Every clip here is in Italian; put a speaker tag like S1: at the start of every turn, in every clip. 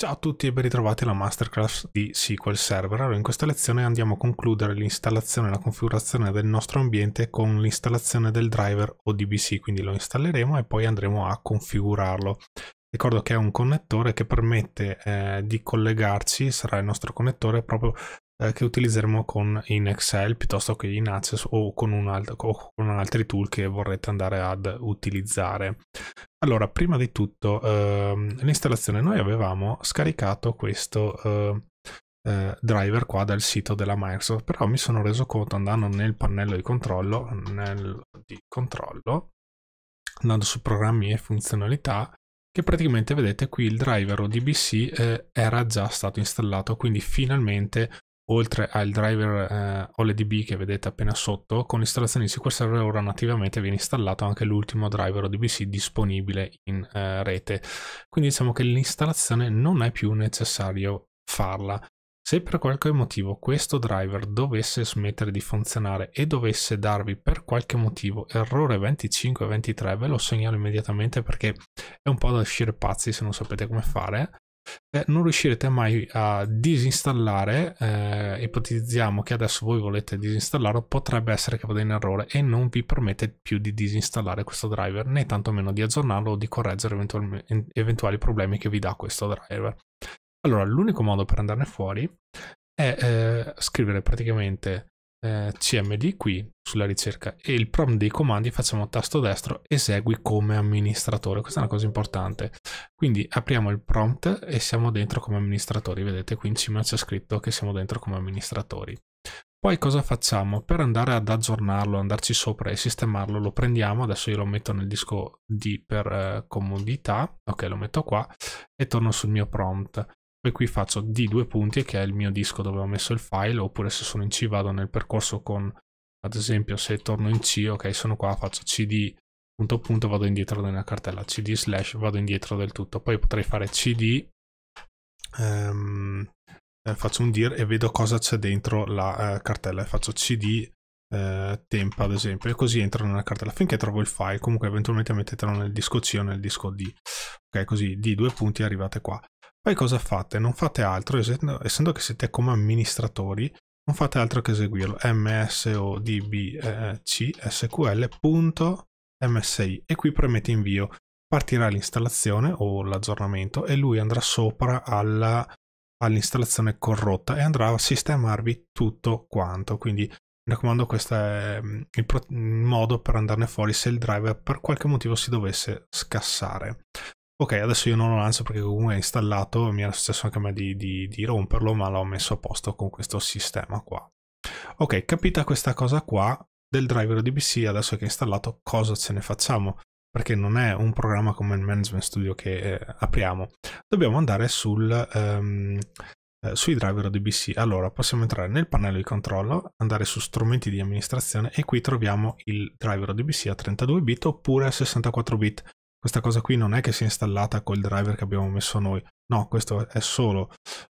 S1: Ciao a tutti e ben ritrovati alla Masterclass di SQL Server. Allora, in questa lezione andiamo a concludere l'installazione e la configurazione del nostro ambiente con l'installazione del driver ODBC, quindi lo installeremo e poi andremo a configurarlo. Ricordo che è un connettore che permette eh, di collegarci, sarà il nostro connettore proprio eh, che utilizzeremo con in Excel piuttosto che in Access o con, un alt o con altri tool che vorrete andare ad utilizzare. Allora, prima di tutto, ehm, l'installazione, noi avevamo scaricato questo eh, eh, driver qua dal sito della Microsoft, però mi sono reso conto andando nel pannello di controllo, nel, di controllo andando su programmi e funzionalità, che praticamente vedete qui il driver ODBC eh, era già stato installato, quindi finalmente oltre al driver eh, OLEDB che vedete appena sotto, con l'installazione di SQL Server ora nativamente viene installato anche l'ultimo driver ODBC disponibile in eh, rete. Quindi diciamo che l'installazione non è più necessario farla. Se per qualche motivo questo driver dovesse smettere di funzionare e dovesse darvi per qualche motivo errore 25-23 ve lo segnalo immediatamente perché è un po' da uscire pazzi se non sapete come fare eh, non riuscirete mai a disinstallare, eh, ipotizziamo che adesso voi volete disinstallarlo, potrebbe essere che vada in errore e non vi permette più di disinstallare questo driver, né tantomeno di aggiornarlo o di correggere eventuali, eventuali problemi che vi dà questo driver. Allora, l'unico modo per andarne fuori è eh, scrivere praticamente eh, cmd qui sulla ricerca e il prompt dei comandi facciamo tasto destro esegui come amministratore questa è una cosa importante quindi apriamo il prompt e siamo dentro come amministratori vedete qui in cima c'è scritto che siamo dentro come amministratori poi cosa facciamo? Per andare ad aggiornarlo, andarci sopra e sistemarlo, lo prendiamo, adesso io lo metto nel disco D per eh, comodità, ok lo metto qua e torno sul mio prompt poi qui faccio D due punti che è il mio disco dove ho messo il file oppure se sono in C vado nel percorso con ad esempio se torno in C ok sono qua faccio cd punto punto vado indietro nella cartella cd slash vado indietro del tutto poi potrei fare cd um, ehm, eh, faccio un dir e vedo cosa c'è dentro la eh, cartella faccio cd eh, temp ad esempio e così entro nella cartella finché trovo il file comunque eventualmente mettetelo nel disco C o nel disco D ok così D due punti arrivate qua poi cosa fate? Non fate altro, essendo, essendo che siete come amministratori, non fate altro che eseguirlo. msodbcsql.msi e qui premete invio. Partirà l'installazione o l'aggiornamento e lui andrà sopra all'installazione all corrotta e andrà a sistemarvi tutto quanto. Quindi mi raccomando questo è mm, il, modo per andarne fuori se il driver per qualche motivo si dovesse scassare Ok, adesso io non lo lancio perché comunque è installato, mi era successo anche a me di, di, di romperlo, ma l'ho messo a posto con questo sistema qua. Ok, capita questa cosa qua del driver DBC, adesso che è installato cosa ce ne facciamo? Perché non è un programma come il Management Studio che eh, apriamo. Dobbiamo andare sul, um, eh, sui driver DBC. Allora, possiamo entrare nel pannello di controllo, andare su strumenti di amministrazione e qui troviamo il driver DBC a 32 bit oppure a 64 bit questa cosa qui non è che sia installata col driver che abbiamo messo noi, no, questo è solo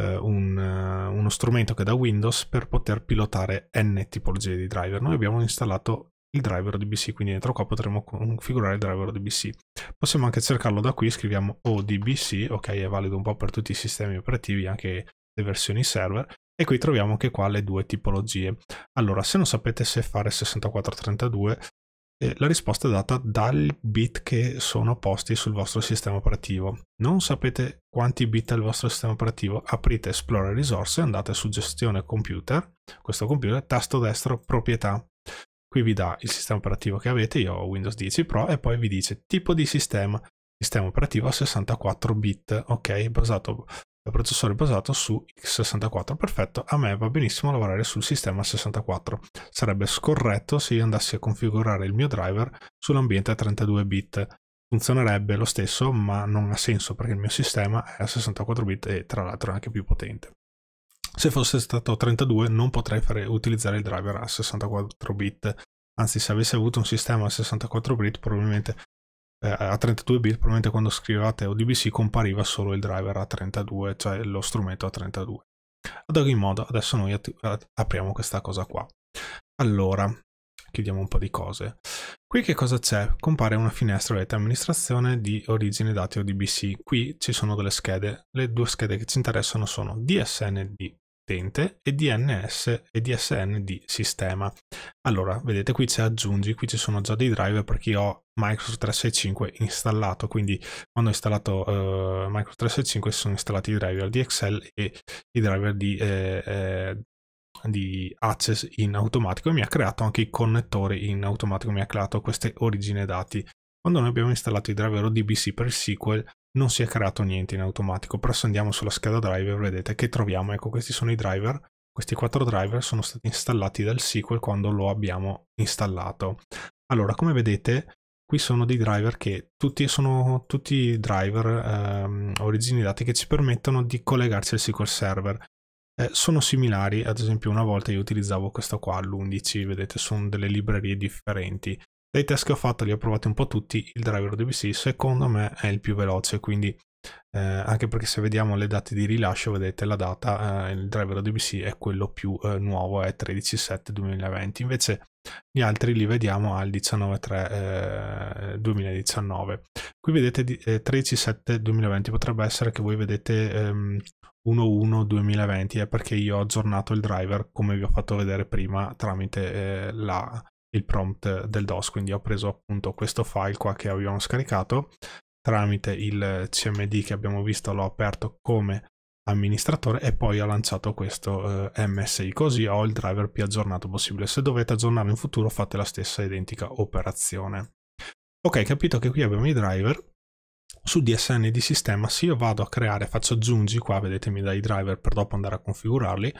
S1: eh, un, eh, uno strumento che da Windows per poter pilotare n tipologie di driver. Noi abbiamo installato il driver DBC, quindi dentro qua potremo configurare il driver DBC. Possiamo anche cercarlo da qui, scriviamo ODBC, ok, è valido un po' per tutti i sistemi operativi, anche le versioni server, e qui troviamo anche qua le due tipologie. Allora, se non sapete se fare 6432, la risposta è data dal bit che sono posti sul vostro sistema operativo. Non sapete quanti bit ha il vostro sistema operativo? Aprite Explorer risorse, andate su gestione computer, questo computer, tasto destro proprietà. Qui vi dà il sistema operativo che avete, io ho Windows 10 Pro, e poi vi dice tipo di sistema, sistema operativo a 64 bit, ok, basato processore basato su x64. Perfetto, a me va benissimo lavorare sul sistema 64. Sarebbe scorretto se io andassi a configurare il mio driver sull'ambiente a 32 bit. Funzionerebbe lo stesso, ma non ha senso perché il mio sistema è a 64 bit e tra l'altro è anche più potente. Se fosse stato 32 non potrei fare, utilizzare il driver a 64 bit. Anzi, se avessi avuto un sistema a 64 bit, probabilmente eh, a 32 bit probabilmente quando scrivevate ODBC compariva solo il driver a 32, cioè lo strumento a 32. Ad ogni modo, adesso noi apriamo questa cosa qua. Allora, chiudiamo un po' di cose. Qui che cosa c'è? Compare una finestra detta amministrazione di origine dati ODBC. Qui ci sono delle schede. Le due schede che ci interessano sono DSND utente e DNS e DSN di sistema. Allora, vedete qui c'è aggiungi, qui ci sono già dei driver perché ho Microsoft 365 installato, quindi quando ho installato eh, Microsoft 365 sono installati i driver di Excel e i driver di, eh, eh, di Access in automatico e mi ha creato anche i connettori in automatico, mi ha creato queste origine dati. Quando noi abbiamo installato i driver ODBC per SQL, non si è creato niente in automatico, però se andiamo sulla scheda driver vedete che troviamo, ecco questi sono i driver, questi quattro driver sono stati installati dal SQL quando lo abbiamo installato. Allora, come vedete, qui sono dei driver che tutti sono tutti driver ehm, origini dati che ci permettono di collegarci al SQL Server. Eh, sono similari, ad esempio una volta io utilizzavo questo qua, l'11, vedete, sono delle librerie differenti. Dei test che ho fatto, li ho provati un po' tutti, il driver DBC secondo me è il più veloce, quindi eh, anche perché se vediamo le date di rilascio, vedete la data, eh, il driver DBC è quello più eh, nuovo, è 13.7.2020, invece gli altri li vediamo al 19.3.2019. Eh, Qui vedete 13.7.2020, eh, potrebbe essere che voi vedete ehm, 1.1.2020, è eh, perché io ho aggiornato il driver come vi ho fatto vedere prima tramite la il prompt del DOS, quindi ho preso appunto questo file qua che abbiamo scaricato tramite il CMD che abbiamo visto l'ho aperto come amministratore e poi ho lanciato questo eh, MSI così ho il driver più aggiornato possibile se dovete aggiornarlo in futuro fate la stessa identica operazione ok capito che qui abbiamo i driver su DSN di sistema se io vado a creare faccio aggiungi qua vedete mi dai i driver per dopo andare a configurarli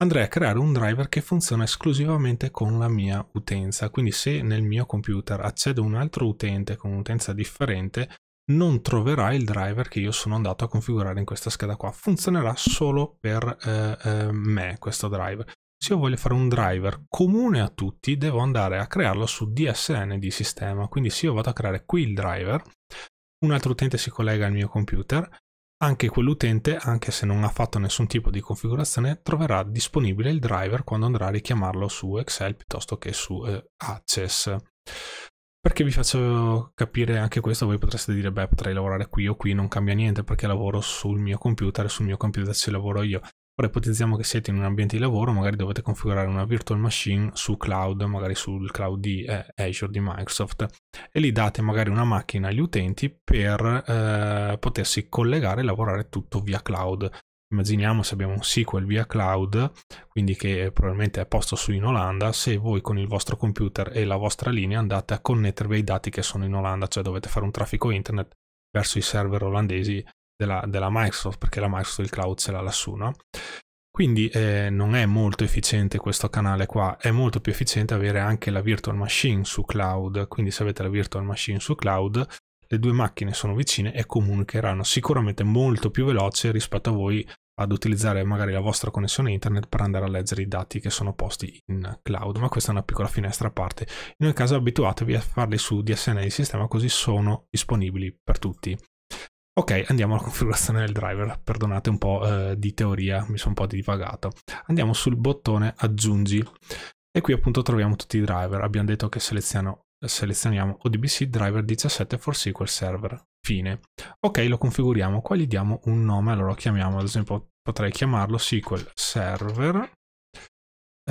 S1: andrei a creare un driver che funziona esclusivamente con la mia utenza. Quindi se nel mio computer accedo un altro utente con un'utenza differente, non troverà il driver che io sono andato a configurare in questa scheda qua. Funzionerà solo per eh, eh, me questo driver. Se io voglio fare un driver comune a tutti, devo andare a crearlo su DSN di sistema. Quindi se io vado a creare qui il driver, un altro utente si collega al mio computer, anche quell'utente, anche se non ha fatto nessun tipo di configurazione, troverà disponibile il driver quando andrà a richiamarlo su Excel piuttosto che su eh, Access. Perché vi faccio capire anche questo, voi potreste dire, beh, potrei lavorare qui o qui, non cambia niente perché lavoro sul mio computer, sul mio computer ci lavoro io. Ora ipotizziamo che siete in un ambiente di lavoro, magari dovete configurare una virtual machine su cloud, magari sul cloud di eh, Azure di Microsoft, e lì date magari una macchina agli utenti per eh, potersi collegare e lavorare tutto via cloud. Immaginiamo se abbiamo un SQL via cloud, quindi che probabilmente è posto su in Olanda, se voi con il vostro computer e la vostra linea andate a connettervi ai dati che sono in Olanda, cioè dovete fare un traffico internet verso i server olandesi della, della Microsoft, perché la Microsoft il cloud ce l'ha lassù, no? Quindi eh, non è molto efficiente questo canale qua, è molto più efficiente avere anche la virtual machine su cloud, quindi se avete la virtual machine su cloud le due macchine sono vicine e comunicheranno sicuramente molto più veloce rispetto a voi ad utilizzare magari la vostra connessione internet per andare a leggere i dati che sono posti in cloud, ma questa è una piccola finestra a parte. In ogni caso abituatevi a farli su DSN di sistema così sono disponibili per tutti. Ok, andiamo alla configurazione del driver, perdonate un po' eh, di teoria, mi sono un po' divagato. Andiamo sul bottone aggiungi e qui appunto troviamo tutti i driver, abbiamo detto che selezioniamo ODBC driver 17 for SQL Server, fine. Ok, lo configuriamo, qua gli diamo un nome, allora lo chiamiamo, ad esempio potrei chiamarlo SQL Server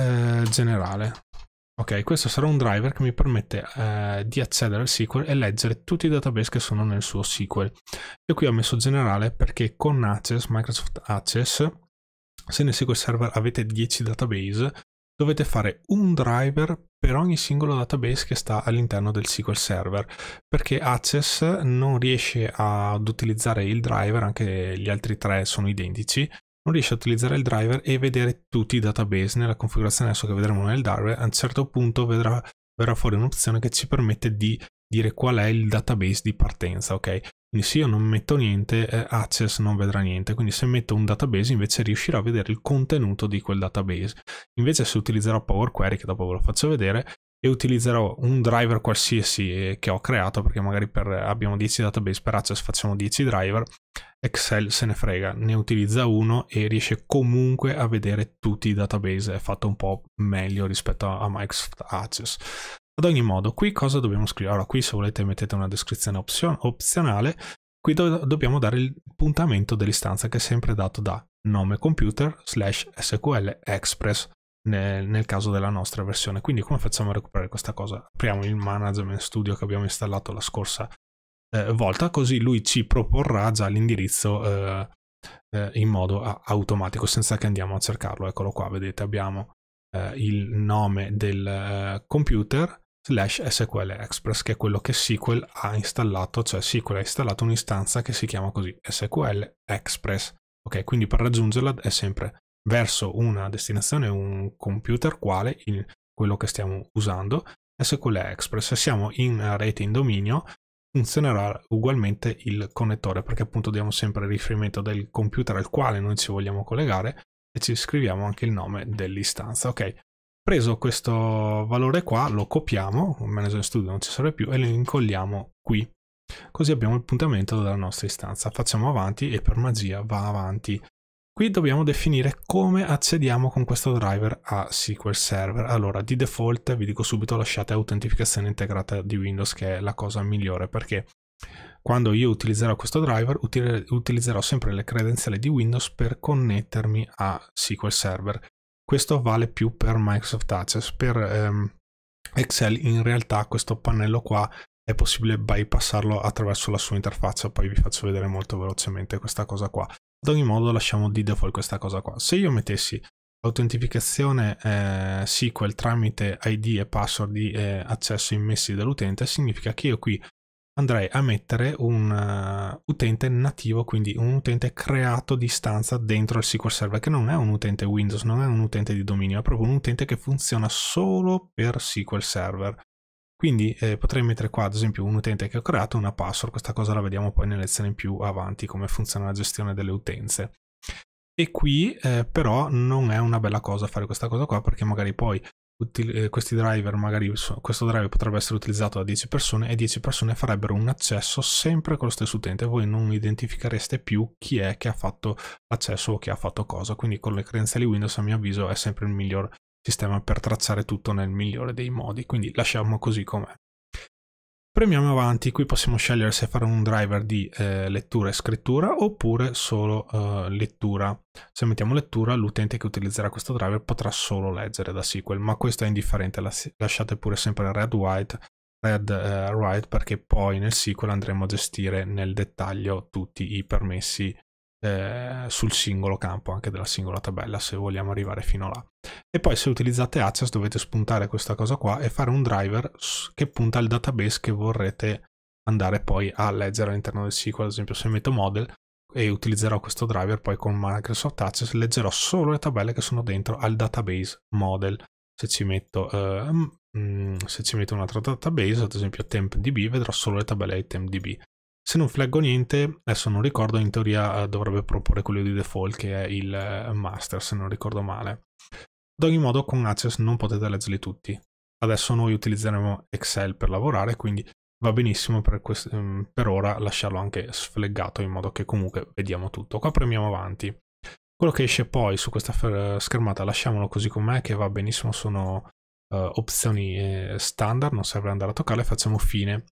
S1: eh, generale, Ok, questo sarà un driver che mi permette eh, di accedere al SQL e leggere tutti i database che sono nel suo SQL. Io qui ho messo generale perché con Access, Microsoft Access, se nel SQL Server avete 10 database, dovete fare un driver per ogni singolo database che sta all'interno del SQL Server, perché Access non riesce ad utilizzare il driver, anche gli altri tre sono identici, non riesce a utilizzare il driver e vedere tutti i database. Nella configurazione adesso che vedremo nel driver, a un certo punto vedrà, verrà fuori un'opzione che ci permette di dire qual è il database di partenza, ok? Quindi se io non metto niente, eh, Access non vedrà niente, quindi se metto un database invece riuscirà a vedere il contenuto di quel database. Invece se utilizzerò Power Query, che dopo ve lo faccio vedere, e utilizzerò un driver qualsiasi eh, che ho creato perché magari per, abbiamo 10 database per Access facciamo 10 driver Excel se ne frega, ne utilizza uno e riesce comunque a vedere tutti i database, è fatto un po' meglio rispetto a Microsoft Access. Ad ogni modo, qui cosa dobbiamo scrivere? Allora, qui se volete mettete una descrizione opzion opzionale, qui do dobbiamo dare il puntamento dell'istanza che è sempre dato da nome computer slash SQL Express nel, nel, caso della nostra versione. Quindi come facciamo a recuperare questa cosa? Apriamo il management studio che abbiamo installato la scorsa eh, volta, così lui ci proporrà già l'indirizzo eh, eh, in modo a, automatico senza che andiamo a cercarlo. Eccolo qua, vedete, abbiamo eh, il nome del eh, computer slash SQL Express, che è quello che SQL ha installato, cioè SQL ha installato un'istanza che si chiama così SQL Express. Ok, quindi per raggiungerla è sempre verso una destinazione un computer quale il, quello che stiamo usando SQL Express. Se siamo in rete in dominio funzionerà ugualmente il connettore perché appunto diamo sempre il riferimento del computer al quale noi ci vogliamo collegare e ci scriviamo anche il nome dell'istanza. Ok, preso questo valore qua, lo copiamo, Manager Studio non ci serve più, e lo incolliamo qui. Così abbiamo il puntamento della nostra istanza. Facciamo avanti e per magia va avanti Qui dobbiamo definire come accediamo con questo driver a SQL Server. Allora, di default vi dico subito lasciate autentificazione integrata di Windows che è la cosa migliore perché quando io utilizzerò questo driver utilizzerò sempre le credenziali di Windows per connettermi a SQL Server. Questo vale più per Microsoft Access, per ehm, Excel in realtà questo pannello qua è possibile bypassarlo attraverso la sua interfaccia, poi vi faccio vedere molto velocemente questa cosa qua. Ad ogni modo lasciamo di default questa cosa qua. Se io mettessi autentificazione eh, SQL tramite ID e password di eh, accesso immessi dall'utente, significa che io qui andrei a mettere un uh, utente nativo, quindi un utente creato di stanza dentro il SQL Server, che non è un utente Windows, non è un utente di dominio, è proprio un utente che funziona solo per SQL Server. Quindi eh, potrei mettere qua ad esempio un utente che ho creato, una password, questa cosa la vediamo poi nelle lezioni più avanti come funziona la gestione delle utenze. E qui eh, però non è una bella cosa fare questa cosa qua perché magari poi eh, questi driver, magari questo driver potrebbe essere utilizzato da 10 persone e 10 persone farebbero un accesso sempre con lo stesso utente, voi non identifichereste più chi è che ha fatto l'accesso o chi ha fatto cosa, quindi con le credenziali Windows a mio avviso è sempre il miglior sistema per tracciare tutto nel migliore dei modi, quindi lasciamo così com'è. Premiamo avanti, qui possiamo scegliere se fare un driver di eh, lettura e scrittura oppure solo eh, lettura. Se mettiamo lettura l'utente che utilizzerà questo driver potrà solo leggere da SQL, ma questo è indifferente, lasciate pure sempre red, white, red, eh, write perché poi nel SQL andremo a gestire nel dettaglio tutti i permessi eh, sul singolo campo anche della singola tabella se vogliamo arrivare fino là e poi se utilizzate Access dovete spuntare questa cosa qua e fare un driver che punta al database che vorrete andare poi a leggere all'interno del SQL ad esempio se metto model e utilizzerò questo driver poi con Microsoft Access leggerò solo le tabelle che sono dentro al database model se ci metto eh, se ci metto un altro database ad esempio TempDB vedrò solo le tabelle di TempDB se non flaggo niente, adesso non ricordo, in teoria eh, dovrebbe proporre quello di default che è il eh, master, se non ricordo male. Ad ogni modo con Access non potete leggerli tutti. Adesso noi utilizzeremo Excel per lavorare, quindi va benissimo per, ehm, per ora lasciarlo anche sfleggato in modo che comunque vediamo tutto. Qua premiamo avanti. Quello che esce poi su questa eh, schermata lasciamolo così com'è che va benissimo, sono uh, opzioni eh, standard, non serve andare a toccarle, facciamo fine.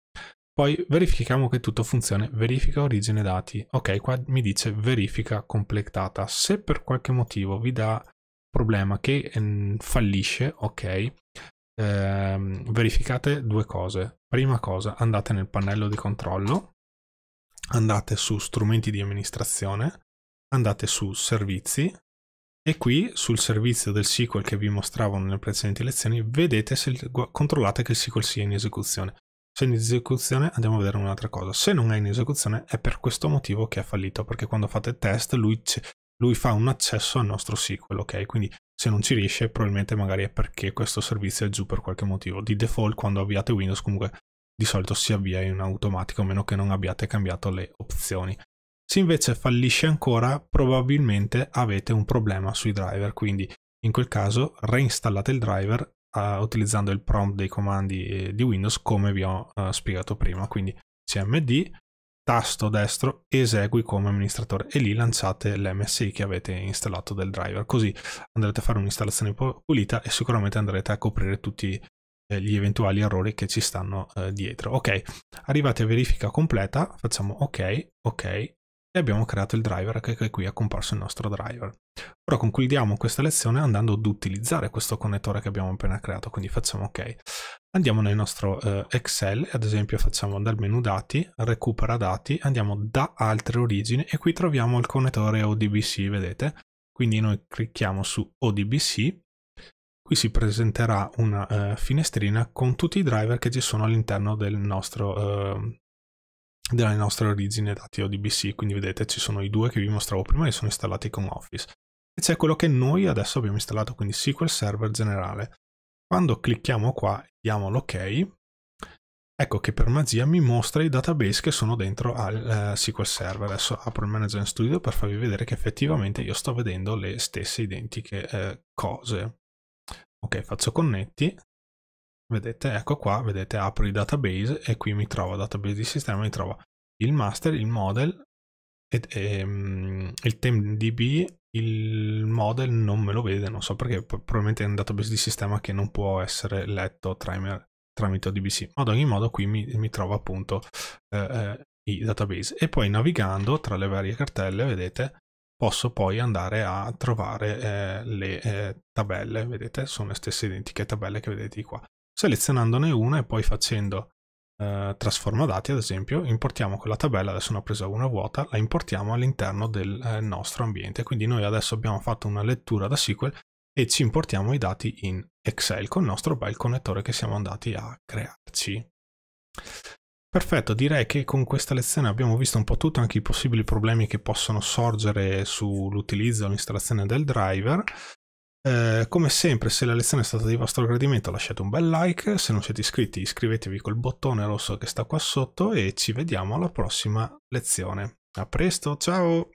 S1: Poi verifichiamo che tutto funzioni. Verifica origine dati. Ok, qua mi dice verifica completata. Se per qualche motivo vi dà problema che mm, fallisce, ok, ehm, verificate due cose. Prima cosa, andate nel pannello di controllo, andate su strumenti di amministrazione, andate su servizi e qui sul servizio del SQL che vi mostravo nelle precedenti lezioni vedete se controllate che il SQL sia in esecuzione. Se è in esecuzione andiamo a vedere un'altra cosa. Se non è in esecuzione è per questo motivo che è fallito, perché quando fate test lui, lui fa un accesso al nostro SQL, ok? Quindi se non ci riesce probabilmente magari è perché questo servizio è giù per qualche motivo. Di default quando avviate Windows comunque di solito si avvia in automatico, a meno che non abbiate cambiato le opzioni. Se invece fallisce ancora, probabilmente avete un problema sui driver, quindi in quel caso reinstallate il driver uh, utilizzando il prompt dei comandi eh, di Windows come vi ho uh, spiegato prima. Quindi cmd, tasto destro, esegui come amministratore e lì lanciate l'MSI che avete installato del driver. Così andrete a fare un'installazione pulita e sicuramente andrete a coprire tutti gli eventuali errori che ci stanno eh, dietro ok arrivati a verifica completa facciamo ok ok e abbiamo creato il driver che, che qui è comparso il nostro driver. Ora concludiamo questa lezione andando ad utilizzare questo connettore che abbiamo appena creato, quindi facciamo ok. Andiamo nel nostro eh, Excel, ad esempio facciamo dal menu dati, recupera dati, andiamo da altre origini e qui troviamo il connettore ODBC, vedete? Quindi noi clicchiamo su ODBC Qui si presenterà una eh, finestrina con tutti i driver che ci sono all'interno del nostro eh, delle nostre origini dati ODBC, quindi vedete ci sono i due che vi mostravo prima che sono installati con Office e c'è quello che noi adesso abbiamo installato, quindi SQL Server generale. Quando clicchiamo qua e diamo l'ok, ecco che per magia mi mostra i database che sono dentro al eh, SQL Server. Adesso apro il Management Studio per farvi vedere che effettivamente io sto vedendo le stesse identiche eh, cose. Ok, faccio connetti vedete, ecco qua, vedete, apro i database e qui mi trovo, database di sistema, mi trovo il master, il model, ed, e, ehm, il TemDB, il model non me lo vede, non so perché, probabilmente è un database di sistema che non può essere letto tramite, tramite ODBC, ma ad ogni modo qui mi, mi trovo appunto eh, eh, i database. E poi navigando tra le varie cartelle, vedete, posso poi andare a trovare eh, le eh, tabelle, vedete, sono le stesse identiche tabelle che vedete qua selezionandone una e poi facendo eh, trasforma dati, ad esempio, importiamo quella tabella, adesso ne ho presa una vuota, la importiamo all'interno del eh, nostro ambiente. Quindi noi adesso abbiamo fatto una lettura da SQL e ci importiamo i dati in Excel con il nostro bel connettore che siamo andati a crearci. Perfetto, direi che con questa lezione abbiamo visto un po' tutto, anche i possibili problemi che possono sorgere sull'utilizzo e l'installazione del driver. Eh, come sempre, se la lezione è stata di vostro gradimento, lasciate un bel like. Se non siete iscritti, iscrivetevi col bottone rosso che sta qua sotto. E ci vediamo alla prossima lezione. A presto, ciao!